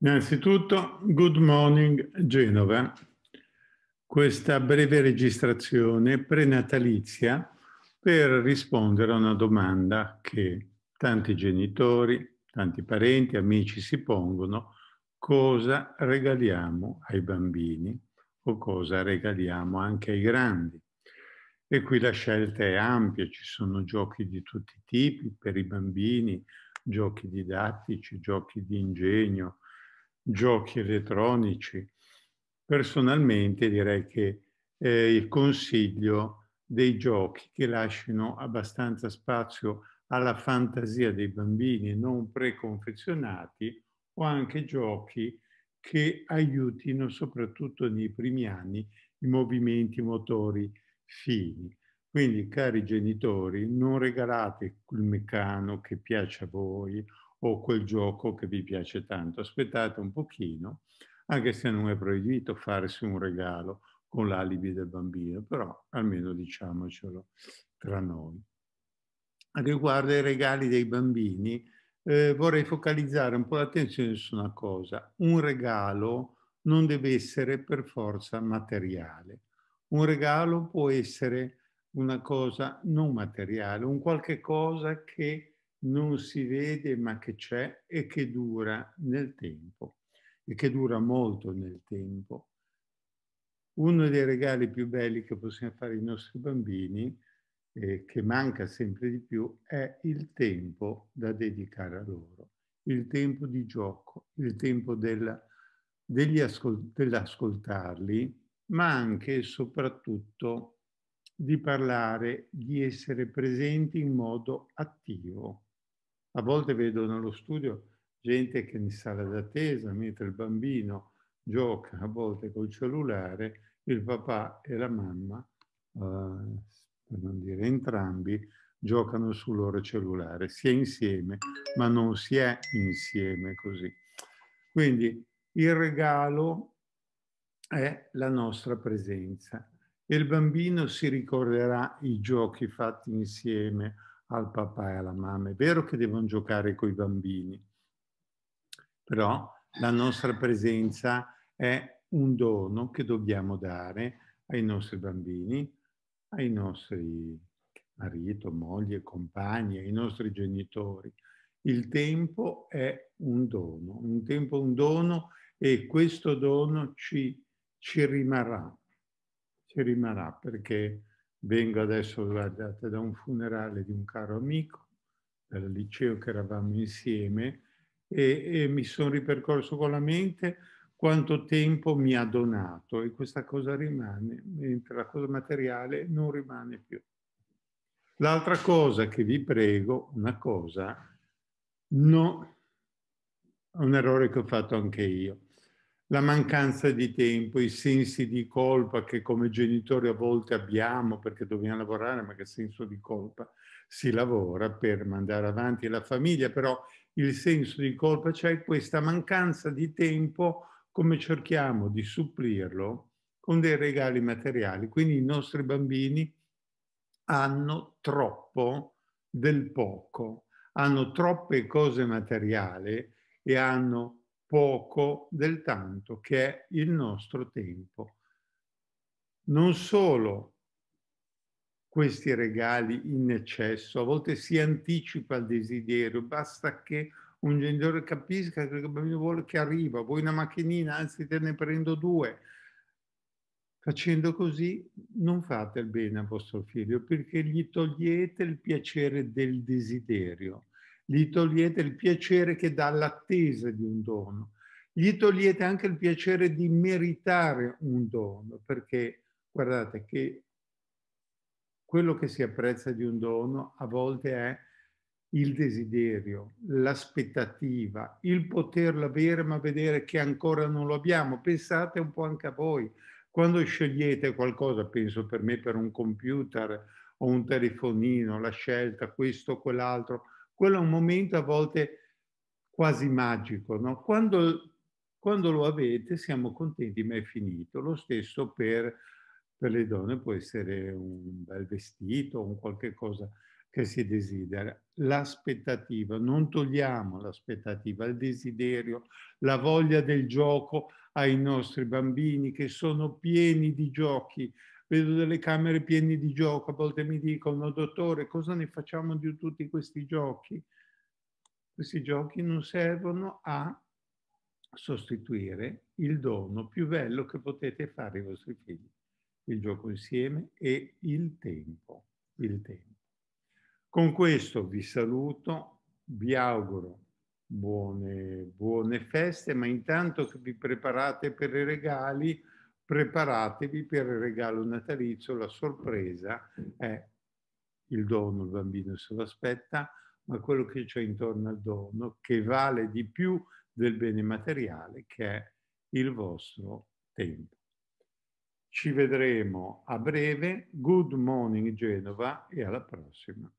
Innanzitutto, good morning Genova. Questa breve registrazione prenatalizia per rispondere a una domanda che tanti genitori, tanti parenti, amici si pongono, cosa regaliamo ai bambini o cosa regaliamo anche ai grandi. E qui la scelta è ampia, ci sono giochi di tutti i tipi per i bambini, giochi didattici, giochi di ingegno, giochi elettronici. Personalmente direi che eh, il consiglio dei giochi che lasciano abbastanza spazio alla fantasia dei bambini non preconfezionati o anche giochi che aiutino soprattutto nei primi anni i movimenti motori fini. Quindi, cari genitori, non regalate il meccano che piace a voi o quel gioco che vi piace tanto. Aspettate un pochino, anche se non è proibito farsi un regalo con l'alibi del bambino, però almeno diciamocelo tra noi. Riguardo ai regali dei bambini, eh, vorrei focalizzare un po' l'attenzione su una cosa. Un regalo non deve essere per forza materiale. Un regalo può essere una cosa non materiale, un qualche cosa che non si vede ma che c'è e che dura nel tempo e che dura molto nel tempo. Uno dei regali più belli che possiamo fare ai nostri bambini, eh, che manca sempre di più, è il tempo da dedicare a loro, il tempo di gioco, il tempo della, ascol- dell'ascoltarli, ma anche e soprattutto di parlare, di essere presenti in modo attivo a volte vedo nello studio gente che è in sala d'attesa mentre il bambino gioca a volte col cellulare, il papà e la mamma, eh, per non dire entrambi, giocano sul loro cellulare. Si è insieme, ma non si è insieme così. Quindi il regalo è la nostra presenza. il bambino si ricorderà i giochi fatti insieme al papà e alla mamma. È vero che devono giocare con i bambini, però la nostra presenza è un dono che dobbiamo dare ai nostri bambini, ai nostri marito, moglie, compagni, ai nostri genitori. Il tempo è un dono, un tempo è un dono e questo dono ci, ci rimarrà, ci rimarrà perché Vengo adesso, guardate, da un funerale di un caro amico, dal liceo che eravamo insieme, e, e mi sono ripercorso con la mente quanto tempo mi ha donato e questa cosa rimane, mentre la cosa materiale non rimane più. L'altra cosa che vi prego, una cosa, no, un errore che ho fatto anche io la mancanza di tempo, i sensi di colpa che come genitori a volte abbiamo perché dobbiamo lavorare, ma che senso di colpa? Si lavora per mandare avanti la famiglia, però il senso di colpa c'è cioè questa mancanza di tempo, come cerchiamo di supplirlo con dei regali materiali. Quindi i nostri bambini hanno troppo del poco, hanno troppe cose materiali e hanno poco del tanto che è il nostro tempo. Non solo questi regali in eccesso, a volte si anticipa il desiderio, basta che un genitore capisca che il bambino vuole che arriva, vuoi una macchinina, anzi te ne prendo due. Facendo così non fate il bene a vostro figlio perché gli togliete il piacere del desiderio gli togliete il piacere che dà l'attesa di un dono, gli togliete anche il piacere di meritare un dono, perché guardate che quello che si apprezza di un dono a volte è il desiderio, l'aspettativa, il poterlo avere ma vedere che ancora non lo abbiamo. Pensate un po' anche a voi, quando scegliete qualcosa, penso per me per un computer o un telefonino, la scelta, questo o quell'altro, quello è un momento a volte quasi magico. No? Quando, quando, lo avete siamo contenti, ma è finito. Lo stesso per, per le donne può essere un bel vestito, un qualche cosa che si desidera. L'aspettativa, non togliamo l'aspettativa, il desiderio, la voglia del gioco ai nostri bambini che sono pieni di giochi, vedo delle camere piene di gioco, a volte mi dicono, dottore, cosa ne facciamo di tutti questi giochi? Questi giochi non servono a sostituire il dono più bello che potete fare ai vostri figli, il gioco insieme e il tempo. Il tempo. Con questo vi saluto, vi auguro buone, buone feste, ma intanto che vi preparate per i regali, preparatevi per il regalo natalizio, la sorpresa è il dono, il bambino se lo aspetta, ma quello che c'è intorno al dono che vale di più del bene materiale che è il vostro tempo. Ci vedremo a breve, good morning Genova e alla prossima.